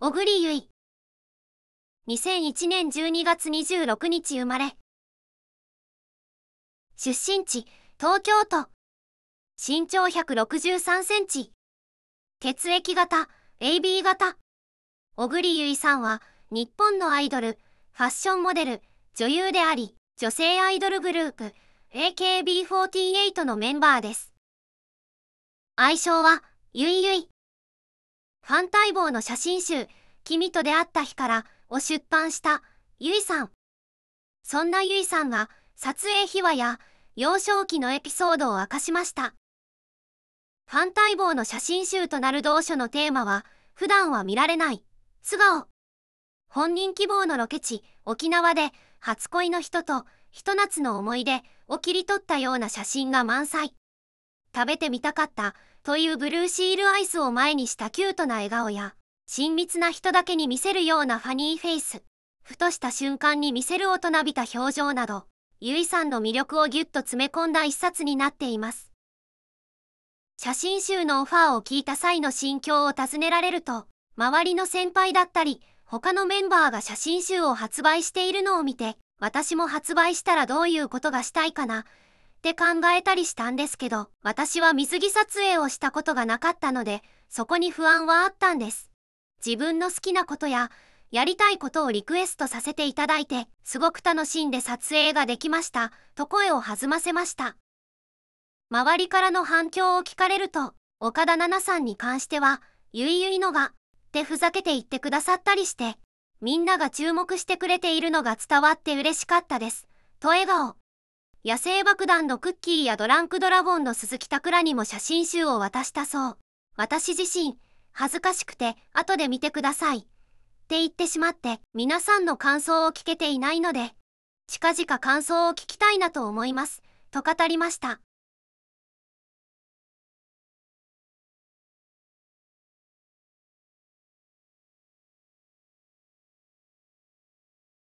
小栗ゆい。2001年12月26日生まれ。出身地、東京都。身長163センチ。血液型、AB 型。小栗結衣さんは、日本のアイドル、ファッションモデル、女優であり、女性アイドルグループ、AKB48 のメンバーです。愛称は、ゆいゆい。ファン待望の写真集、君と出会った日からを出版したゆいさん。そんなゆいさんが撮影秘話や幼少期のエピソードを明かしました。ファン待望の写真集となる同書のテーマは、普段は見られない、素顔。本人希望のロケ地、沖縄で初恋の人とひと夏の思い出を切り取ったような写真が満載。食べてみたかったというブルーシールアイスを前にしたキュートな笑顔や、親密な人だけに見せるようなファニーフェイス、ふとした瞬間に見せる大人びた表情など、ゆいさんの魅力をぎゅっと詰め込んだ一冊になっています。写真集のオファーを聞いた際の心境を尋ねられると、周りの先輩だったり、他のメンバーが写真集を発売しているのを見て、私も発売したらどういうことがしたいかな、って考えたりしたんですけど、私は水着撮影をしたことがなかったので、そこに不安はあったんです。自分の好きなことや、やりたいことをリクエストさせていただいて、すごく楽しんで撮影ができました、と声を弾ませました。周りからの反響を聞かれると、岡田奈々さんに関しては、ゆいゆいのが、ってふざけて言ってくださったりして、みんなが注目してくれているのが伝わって嬉しかったです。と笑顔。野生爆弾のクッキーやドランクドラゴンの鈴木拓らにも写真集を渡したそう。私自身、恥ずかしくて後で見てください。って言ってしまって皆さんの感想を聞けていないので、近々感想を聞きたいなと思います。と語りました。